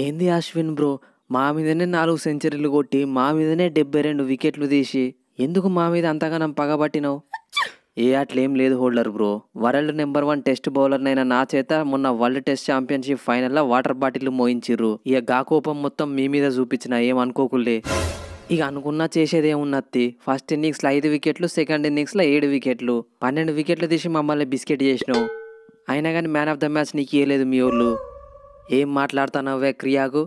ఏంది అశ్విన్ బ్రో మా మీదనే నాలుగు సెంచరీలు కొట్టి మా మీదనే డెబ్బై రెండు వికెట్లు తీసి ఎందుకు మా మీద అంతగానం పగబట్టినావు ఏ ఏం లేదు holder bro world number one test అయినా నా చేత మొన్న వరల్డ్ టెస్ట్ ఛాంపియన్షిప్ ఫైనల్లో వాటర్ బాటిల్ మోయించిర్రు ఇక గా కోపం మొత్తం మీ మీద చూపించిన ఏం అనుకోకులే ఇక అనుకున్నా చేసేదేమున్నత్తి ఫస్ట్ ఇన్నింగ్స్లో ఐదు వికెట్లు సెకండ్ ఇన్నింగ్స్లో ఏడు వికెట్లు పన్నెండు వికెట్లు తీసి మమ్మల్ని బిస్కెట్ చేసినావు అయినా కానీ మ్యాన్ ఆఫ్ ద మ్యాచ్ నీకు ఇవ్వలేదు మీ ఊళ్ళు ఏం మాట్లాడుతున్నావే క్రియాకు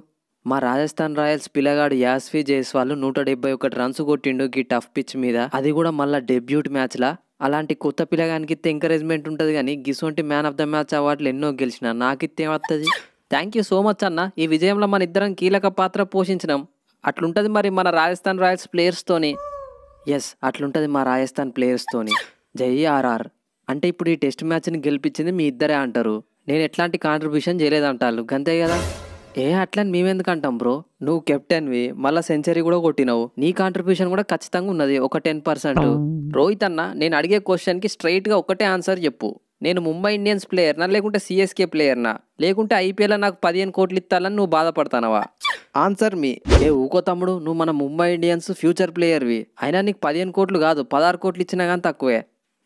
మా రాజస్థాన్ రాయల్స్ పిల్లగాడు యాస్వి జైస్వాల్ నూట డెబ్బై ఒకటి రన్స్ కొట్టిండు గీ టఫ్ పిచ్ మీద అది కూడా మళ్ళీ డెబ్యూట్ మ్యాచ్లా అలాంటి కొత్త పిల్లగానికి ఇస్తే ఎంకరేజ్మెంట్ ఉంటుంది కానీ గిసోంటి మ్యాన్ ఆఫ్ ద మ్యాచ్ అవార్డులు ఎన్నో గెలిచిన నాకిస్తే వస్తుంది థ్యాంక్ యూ సో మచ్ అన్న ఈ విజయంలో మన ఇద్దరం కీలక పాత్ర పోషించినాం అట్లుంటుంది మరి మన రాజస్థాన్ రాయల్స్ ప్లేయర్స్తోని ఎస్ అట్లుంటుంది మా రాజస్థాన్ ప్లేయర్స్తోని జై ఆర్ఆర్ అంటే ఇప్పుడు ఈ టెస్ట్ మ్యాచ్ని గెలిపించింది మీ ఇద్దరే అంటారు నేను ఎట్లాంటి కాంట్రిబ్యూషన్ చేయలేదంటారు అంతే కదా ఏ అట్లని మేమెందుకు అంటాం బ్రో నువ్వు కెప్టెన్వి మళ్ళీ సెంచరీ కూడా కొట్టినావు నీ కాంట్రిబ్యూషన్ కూడా ఖచ్చితంగా ఉన్నది ఒక టెన్ పర్సెంట్ రోహిత్ అన్న నేను అడిగే క్వశ్చన్కి స్ట్రైట్గా ఒకటే ఆన్సర్ చెప్పు నేను ముంబై ఇండియన్స్ ప్లేయర్నా లేకుంటే సిఎస్కే ప్లేయర్నా లేకుంటే ఐపీఎల్ నాకు పదిహేను కోట్లు ఇస్తానని నువ్వు బాధపడతానవా ఆన్సర్ మీ ఏ ఊకో తమ్ముడు నువ్వు మన ముంబై ఇండియన్స్ ఫ్యూచర్ ప్లేయర్వి అయినా నీకు పదిహేను కోట్లు కాదు పదహారు కోట్లు ఇచ్చినా కానీ తక్కువే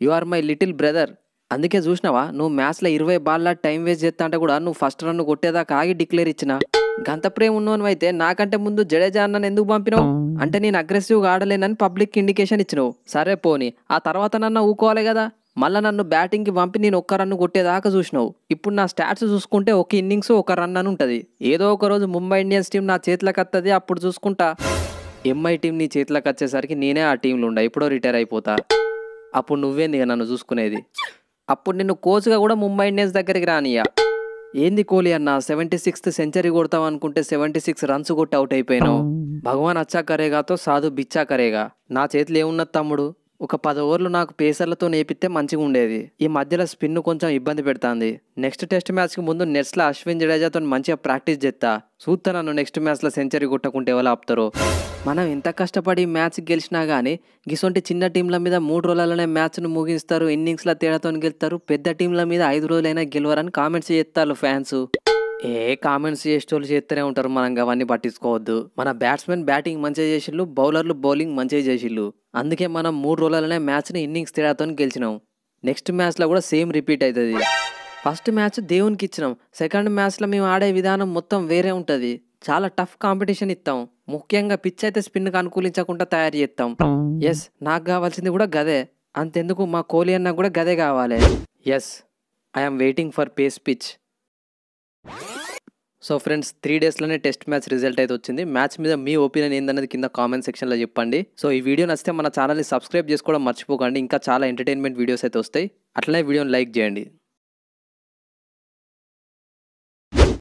you are my little brother అందుకే చూసినావా నువ్వు మ్యాచ్లో ఇరవై బాల్లా టైం వేస్ట్ చేస్తా అంటే కూడా నువ్వు ఫస్ట్ రన్ కొట్టేదాకా ఆగి డిక్లేర్ ఇచ్చిన గంత ప్రేమ ఉన్నవని అయితే నాకంటే ముందు జడేజా అన్న ఎందుకు పంపినావు అంటే నేను అగ్రెసివ్గా ఆడలేనని పబ్లిక్ ఇండికేషన్ ఇచ్చినావు సరే పోని ఆ తర్వాత నన్ను ఊకోవాలి కదా మళ్ళీ నన్ను బ్యాటింగ్కి పంపి నేను ఒక్క రన్ను కొట్టేదాకా చూసినావు ఇప్పుడు నా స్టాట్స్ చూసుకుంటే ఒక ఇన్నింగ్స్ ఒక రన్ అని ఉంటుంది ఏదో ఒక రోజు ముంబై ఇండియన్స్ టీం నా చేతిలోకి వస్తుంది అప్పుడు చూసుకుంటా ఎంఐ టీం నీ చేతిలోకి వచ్చేసరికి నేనే ఆ టీంలో ఉండా ఇప్పుడో రిటైర్ అయిపోతా అప్పుడు నువ్వేంది నన్ను చూసుకునేది అప్పుడు నిన్ను కోచ్గా కూడా ముంబై ఇండియన్స్ దగ్గరికి రానియా ఏంది కోహ్లీ అన్న సెవెంటీ సిక్స్త్ సెంచరీ కొడతాం అనుకుంటే సెవెంటీ సిక్స్ రన్స్ కొట్టి అవుట్ అయిపోయాను భగవాన్ అచ్చాకరేగాతో కరేగాతో సాధు బిచ్చా కరేగా నా చేతిలో ఏమున్నది తమ్ముడు ఒక పది ఓవర్లు నాకు పేసర్లతో నేపిస్తే మంచిగా ఉండేది ఈ మధ్యలో స్పిన్ కొంచెం ఇబ్బంది పెడుతుంది నెక్స్ట్ టెస్ట్ మ్యాచ్కి ముందు నెట్స్లో అశ్విన్ జడేజాతో మంచిగా ప్రాక్టీస్ చేస్తా చూస్తా నన్ను నెక్స్ట్ మ్యాచ్లో సెంచరీ కొట్టకుంటే ఎవరు ఆపుతారు మనం ఎంత కష్టపడి మ్యాచ్ గెలిచినా కానీ గిసొంటి చిన్న టీంల మీద మూడు రోజులలోనే మ్యాచ్ను ముగిస్తారు ఇన్నింగ్స్లో తేడాతో గెలుస్తారు పెద్ద టీంల మీద ఐదు రోజులైనా గెలవరని కామెంట్స్ చేస్తారు ఫ్యాన్స్ ఏ కామెంట్స్ చేసేటోళ్ళు చేస్తూనే ఉంటారు మనం అవన్నీ పట్టించుకోవద్దు మన బ్యాట్స్మెన్ బ్యాటింగ్ మంచిగా చేసిళ్ళు బౌలర్లు బౌలింగ్ మంచిగా చేసిళ్ళు అందుకే మనం మూడు రోజులనే మ్యాచ్ని ఇన్నింగ్స్ తేడాతో గెలిచినాం నెక్స్ట్ మ్యాచ్లో కూడా సేమ్ రిపీట్ అవుతుంది ఫస్ట్ మ్యాచ్ దేవునికి ఇచ్చినాం సెకండ్ మ్యాచ్లో మేము ఆడే విధానం మొత్తం వేరే ఉంటుంది చాలా టఫ్ కాంపిటీషన్ ఇస్తాం ముఖ్యంగా పిచ్ అయితే స్పిన్కి అనుకూలించకుండా తయారు చేస్తాం ఎస్ నాకు కావాల్సింది కూడా గదే అంతెందుకు మా కోహ్లీ అన్న కూడా గదే కావాలి yes I'm waiting for pace pitch so friends three డేస్లోనే టెస్ట్ మ్యాచ్ రిజల్ట్ అయితే వచ్చింది మ్యాచ్ మీద మీ ఒపీనియన్ ఏందనేది కింద కామెంట్ సెక్షన్లో చెప్పండి సో ఈ వీడియో నచ్చితే మన ఛానల్ని సబ్స్క్రైబ్ చేసుకోవడం మర్చిపోకండి ఇంకా చాలా ఎంటర్టైన్మెంట్ వీడియోస్ అయితే వస్తాయి అట్లనే వీడియోని లైక్ చేయండి